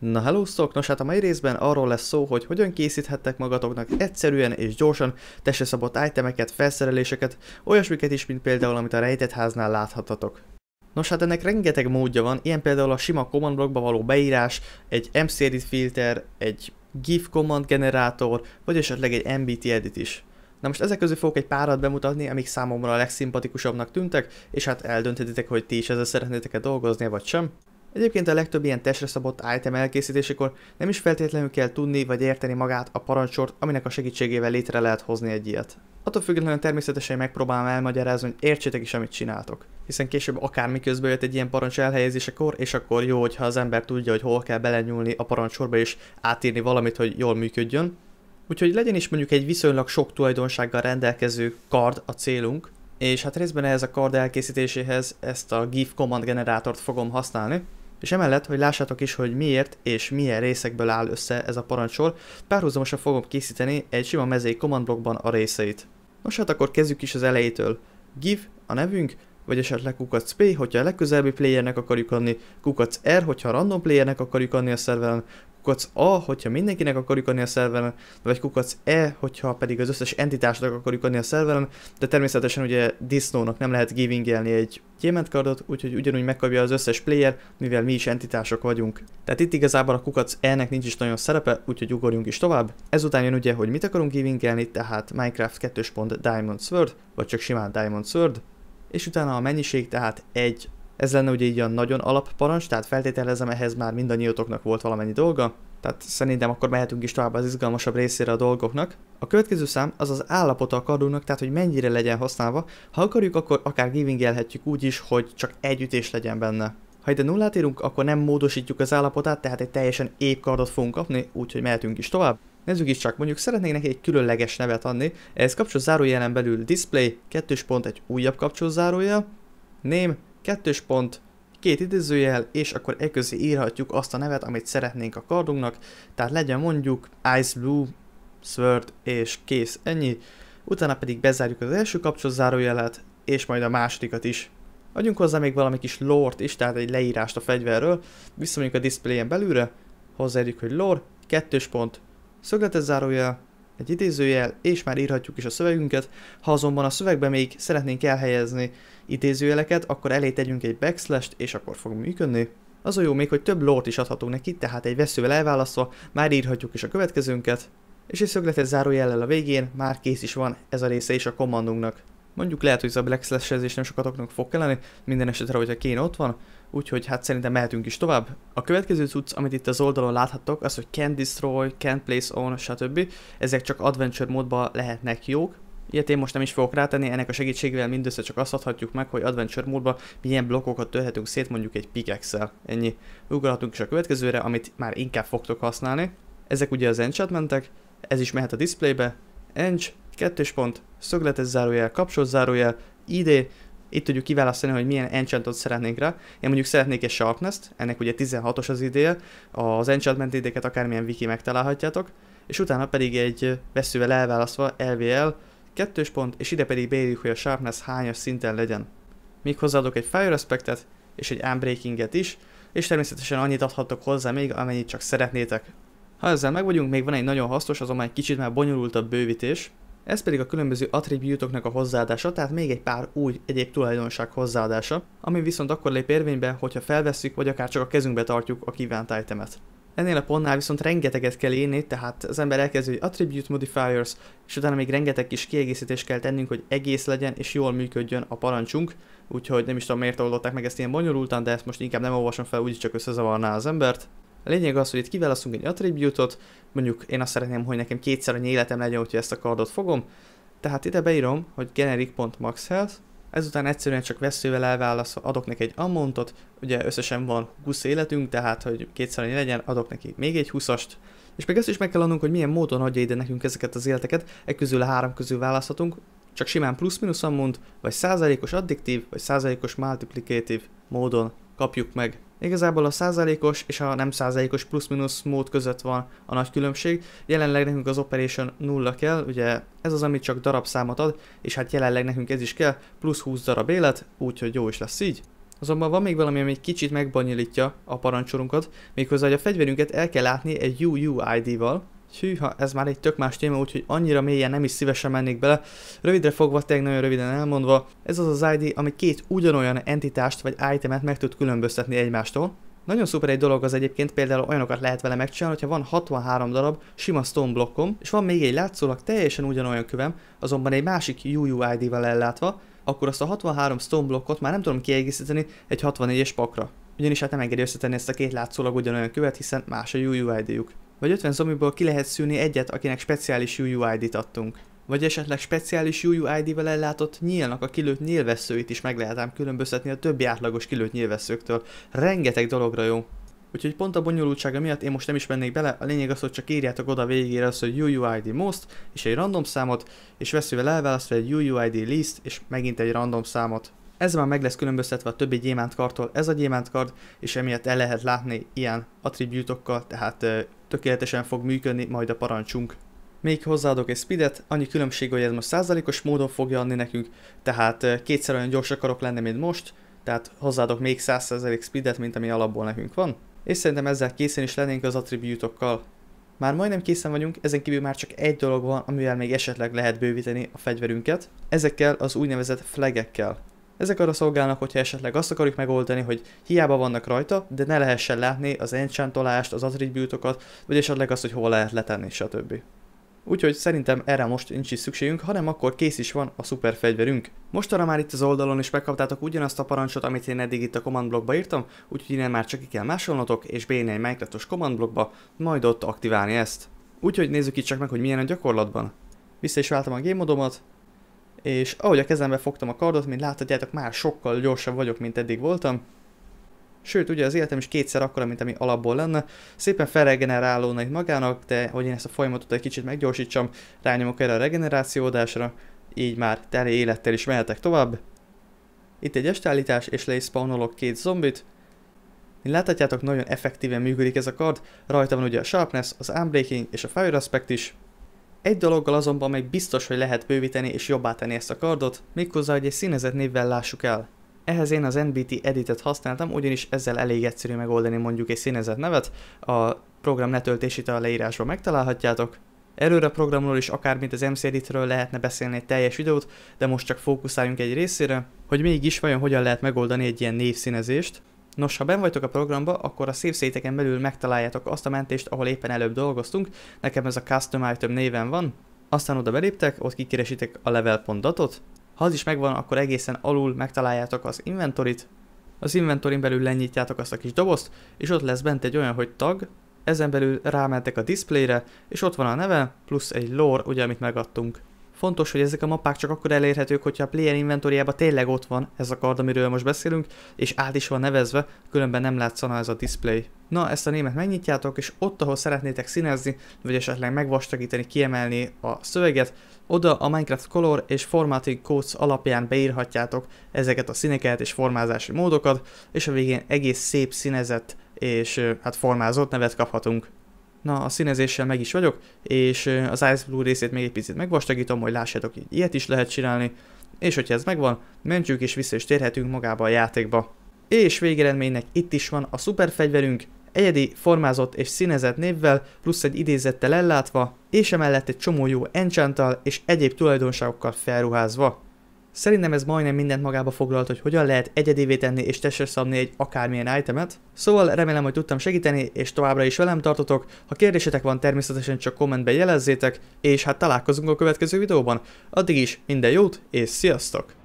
Na hellóztok, nos hát a mai részben arról lesz szó, hogy hogyan készíthettek magatoknak egyszerűen és gyorsan testre szabott itemeket, felszereléseket, olyasmiket is, mint például amit a rejtett háznál láthatatok. Nos hát ennek rengeteg módja van, ilyen például a sima command blockba való beírás, egy MC edit filter, egy GIF command generátor, vagy esetleg egy MBT edit is. Na most ezek közül fogok egy párat bemutatni, amik számomra a legszimpatikusabbnak tűntek, és hát eldönthetitek, hogy ti is ezzel szeretnétek-e dolgozni, vagy sem. Egyébként a legtöbb ilyen testre szabott item elkészítésekor nem is feltétlenül kell tudni vagy érteni magát a parancsort, aminek a segítségével létre lehet hozni egy ilyet. Attól függetlenül természetesen megpróbálom elmagyarázni, hogy értsétek is, amit csináltok. Hiszen később akármi közben jött egy ilyen parancs elhelyezésekor, és akkor jó, hogyha az ember tudja, hogy hol kell belenyúlni a parancsorba és átírni valamit, hogy jól működjön. Úgyhogy legyen is mondjuk egy viszonylag sok tulajdonsággal rendelkező kard a célunk, és hát részben ehhez a kard elkészítéséhez ezt a GIF command generátort fogom használni, és emellett, hogy lássátok is, hogy miért és milyen részekből áll össze ez a parancsol, párhuzamosan fogom készíteni egy sima mezei command blockban a részeit. Nos hát akkor kezdjük is az elejétől. Give a nevünk, vagy esetleg kukac P, hogyha a legközelebbi playernek akarjuk adni, kukac R, hogyha random playernek akarjuk adni a szerveren, kukac A, hogyha mindenkinek akarjuk adni a szerveren, vagy kukac E, hogyha pedig az összes entitásnak akarjuk adni a szerveren, de természetesen ugye disznónak nem lehet givingelni egy gyémet kardot, úgyhogy ugyanúgy megkapja az összes player, mivel mi is entitások vagyunk. Tehát itt igazából a kukac E-nek nincs is nagyon szerepe, úgyhogy ugorjunk is tovább. Ezután jön ugye, hogy mit akarunk givingelni, tehát Minecraft 2.Diamond Diamond Sword, vagy csak simán Diamond Sword, és utána a mennyiség tehát egy. Ez lenne ugye így a nagyon parancs, tehát feltételezem ehhez már mindannyiótoknak volt valamennyi dolga, tehát szerintem akkor mehetünk is tovább az izgalmasabb részére a dolgoknak. A következő szám az az állapota a kardunknak, tehát hogy mennyire legyen használva. Ha akarjuk, akkor akár givingelhetjük úgy is, hogy csak egy ütés legyen benne. Ha ide nullát írunk, akkor nem módosítjuk az állapotát, tehát egy teljesen épp kardot fogunk kapni, úgyhogy mehetünk is tovább. Nézzük is csak, mondjuk szeretnék neki egy különleges nevet adni, ez kapcsoló zárójelen belül display, kettős pont, egy újabb kapcsoló zárója, name, kettős pont, két idézőjel, és akkor e közé írhatjuk azt a nevet, amit szeretnénk a kardunknak, tehát legyen mondjuk Ice Blue, Sword, és kész, ennyi. Utána pedig bezárjuk az első kapcsoló zárójelet, és majd a másodikat is. Adjunk hozzá még valami kis lore is, tehát egy leírást a fegyverről, visszamegyünk a displayen belülre, hozzáérjük, hogy lore, kettős pont, szögletes zárójel, egy idézőjel, és már írhatjuk is a szövegünket. Ha azonban a szövegbe még szeretnénk elhelyezni idézőjeleket, akkor elé tegyünk egy backslash-t, és akkor fog működni. Az a jó még, hogy több lort is adhatunk neki, tehát egy veszővel elválasztva már írhatjuk is a következőnket, és egy szögletes zárójellel a végén már kész is van ez a része is a kommandunknak. Mondjuk lehet, hogy ez a Black Slash-ezés nem sokatoknak fog kelleni, minden esetre, hogyha Kane ott van, úgyhogy hát szerintem mehetünk is tovább. A következő cucc, amit itt az oldalon láthattok, az, hogy Can Destroy, Can Place On, stb. Ezek csak Adventure módban lehetnek jók, Ilyet én most nem is fogok rátenni, ennek a segítségével mindössze csak azt adhatjuk meg, hogy Adventure módban milyen blokkokat törhetünk szét mondjuk egy pickaxe Ennyi. Ugorhatunk is a következőre, amit már inkább fogtok használni. Ezek ugye az enchantmentek, ez is mehet a displaybe, Enc kettős pont, szögletes zárójel, kapcsolt zárójel, id, itt tudjuk kiválasztani, hogy milyen enchantot szeretnénk rá. Én mondjuk szeretnék egy sharpness ennek ugye 16-os az ideje, az enchantment idéket akármilyen wiki megtalálhatjátok, és utána pedig egy veszővel elválasztva LVL, kettős pont, és ide pedig beírjuk, hogy a sharpness hányas szinten legyen. Még hozzáadok egy fire aspectet, és egy unbreakinget is, és természetesen annyit adhatok hozzá még, amennyit csak szeretnétek. Ha ezzel vagyunk, még van egy nagyon hasznos, azonban egy kicsit már bonyolultabb bővítés, ez pedig a különböző attribútoknak a hozzáadása, tehát még egy pár új egyéb tulajdonság hozzáadása, ami viszont akkor lép érvénybe, hogyha felvesszük, vagy akár csak a kezünkbe tartjuk a kívánt itemet. Ennél a pontnál viszont rengeteget kell írni, tehát az ember elkezdő hogy Attribute Modifiers, és utána még rengeteg kis kiegészítést kell tennünk, hogy egész legyen és jól működjön a parancsunk, úgyhogy nem is tudom miért oldották meg ezt ilyen bonyolultan, de ezt most inkább nem olvasom fel, úgyis csak összezavarná az embert. A lényeg az, hogy itt kiválasztunk egy attribútot, mondjuk én azt szeretném, hogy nekem kétszer annyi életem legyen, hogyha ezt a kardot fogom. Tehát ide beírom, hogy generic.maxhealth, ezután egyszerűen csak veszővel elválasz, adok neki egy ammontot, ugye összesen van 20 életünk, tehát hogy kétszer annyi legyen, adok neki még egy 20-ast, és még ezt is meg kell adnunk, hogy milyen módon adja ide nekünk ezeket az életeket, e közül a három közül választhatunk, csak simán plusz-minusz ammont, vagy százalékos addiktív, vagy százalékos multiplikatív módon kapjuk meg Igazából a százalékos és a nem százalékos plusz-minusz mód között van a nagy különbség. Jelenleg nekünk az Operation 0 kell, ugye ez az, ami csak darab számot ad, és hát jelenleg nekünk ez is kell, plusz 20 darab élet, úgyhogy jó is lesz így. Azonban van még valami, ami egy kicsit megbanyolítja a parancsorunkat, méghozzá, hogy a fegyverünket el kell látni egy UUID-val, Hűha, ez már egy tök más téma, úgyhogy annyira mélyen nem is szívesen mennék bele. Rövidre fogva, tényleg nagyon röviden elmondva, ez az az ID, ami két ugyanolyan entitást vagy itemet meg tud különböztetni egymástól. Nagyon szuper egy dolog az egyébként, például olyanokat lehet vele megcsinálni, hogyha van 63 darab sima stone blokkom, és van még egy látszólag teljesen ugyanolyan kövem, azonban egy másik UUID-vel ellátva, akkor azt a 63 stone blokkot már nem tudom kiegészíteni egy 64-es pakra. Ugyanis hát nem engedi összetenni ezt a két látszólag ugyanolyan követ, hiszen más a UUID-juk. Vagy 50 zombiból ki lehet szűni egyet, akinek speciális UUID-t adtunk. Vagy esetleg speciális UUID-vel ellátott nyílnak a kilőtt nyílveszőit is meg lehet ám különböztetni a többi átlagos kilőtt nyílveszőktől. Rengeteg dologra jó. Úgyhogy pont a bonyolultsága miatt én most nem is mennék bele, a lényeg az, hogy csak írjátok oda végére azt, hogy UUID most, és egy random számot, és veszővel elválasztva egy UUID list, és megint egy random számot. Ez már meg lesz különböztetve a többi gyémántkartól, ez a gyémántkard, és emiatt el lehet látni ilyen attribútokkal, tehát tökéletesen fog működni majd a parancsunk. Még hozzáadok egy speedet, annyi különbség, hogy ez most százalékos módon fogja adni nekünk, tehát kétszer olyan gyors akarok lenni, mint most, tehát hozzáadok még 100% speedet, mint ami alapból nekünk van, és szerintem ezzel készen is lennénk az attribútokkal. Már majdnem készen vagyunk, ezen kívül már csak egy dolog van, amivel még esetleg lehet bővíteni a fegyverünket, ezekkel az úgynevezett flagekkel. Ezek arra szolgálnak, hogyha esetleg azt akarjuk megoldani, hogy hiába vannak rajta, de ne lehessen látni az enchantolást, az attribútokat, vagy esetleg azt, hogy hol lehet letenni, stb. Úgyhogy szerintem erre most nincs is szükségünk, hanem akkor kész is van a szuper fegyverünk. Mostanra már itt az oldalon is megkaptátok ugyanazt a parancsot, amit én eddig itt a command blockba írtam, úgyhogy innen már csak ki kell másolnotok és beírni egy Minecraftos command blockba, majd ott aktiválni ezt. Úgyhogy nézzük itt csak meg, hogy milyen a gyakorlatban. Vissza is váltam a game modomat, és ahogy a kezembe fogtam a kardot, mint láthatjátok, már sokkal gyorsabb vagyok, mint eddig voltam. Sőt, ugye az életem is kétszer akkora, mint ami alapból lenne. Szépen felregenerálódna itt magának, de hogy én ezt a folyamatot egy kicsit meggyorsítsam, rányomok erre a regenerációdásra, így már teli élettel is mehetek tovább. Itt egy estállítás, és is két zombit. Mint láthatjátok, nagyon effektíven működik ez a kard, rajta van ugye a Sharpness, az Unbreaking és a Fire Aspect is, egy dologgal azonban még biztos, hogy lehet bővíteni és jobbá tenni ezt a kardot, méghozzá, hogy egy színezett névvel lássuk el. Ehhez én az NBT Editet használtam, ugyanis ezzel elég egyszerű megoldani mondjuk egy színezett nevet, a program letöltését a leírásban megtalálhatjátok. Erről a programról is akár az MC Editről lehetne beszélni egy teljes videót, de most csak fókuszáljunk egy részére, hogy mégis vajon hogyan lehet megoldani egy ilyen névszínezést, Nos, ha ben vagytok a programba, akkor a széteken belül megtaláljátok azt a mentést, ahol éppen előbb dolgoztunk, nekem ez a Custom Item néven van, aztán oda beléptek, ott kikeresitek a level.datot, ha az is megvan, akkor egészen alul megtaláljátok az inventorit, az inventorin belül lenyitjátok azt a kis dobozt, és ott lesz bent egy olyan, hogy tag, ezen belül rámentek a displayre, és ott van a neve, plusz egy lore, ugye, amit megadtunk. Fontos, hogy ezek a mappák csak akkor elérhetők, hogyha a player inventoriában tényleg ott van ez a kard, amiről most beszélünk, és át is van nevezve, különben nem látszana ez a display. Na, ezt a német megnyitjátok, és ott, ahol szeretnétek színezni, vagy esetleg megvastagítani, kiemelni a szöveget, oda a Minecraft Color és Formatting Codes alapján beírhatjátok ezeket a színeket és formázási módokat, és a végén egész szép színezett és hát formázott nevet kaphatunk. Na, a színezéssel meg is vagyok, és az Ice Blue részét még egy picit megvastagítom, hogy lássátok, hogy ilyet is lehet csinálni, és hogyha ez megvan, mentjük és vissza is térhetünk magába a játékba. És végeredménynek itt is van a szuperfegyverünk, egyedi, formázott és színezett névvel, plusz egy idézettel ellátva, és emellett egy csomó jó enchanttal és egyéb tulajdonságokkal felruházva. Szerintem ez majdnem mindent magába foglalt, hogy hogyan lehet egyedévé tenni és testre szabni egy akármilyen itemet. Szóval remélem, hogy tudtam segíteni, és továbbra is velem tartotok. Ha kérdésetek van, természetesen csak kommentben jelezzétek, és hát találkozunk a következő videóban. Addig is minden jót, és sziasztok!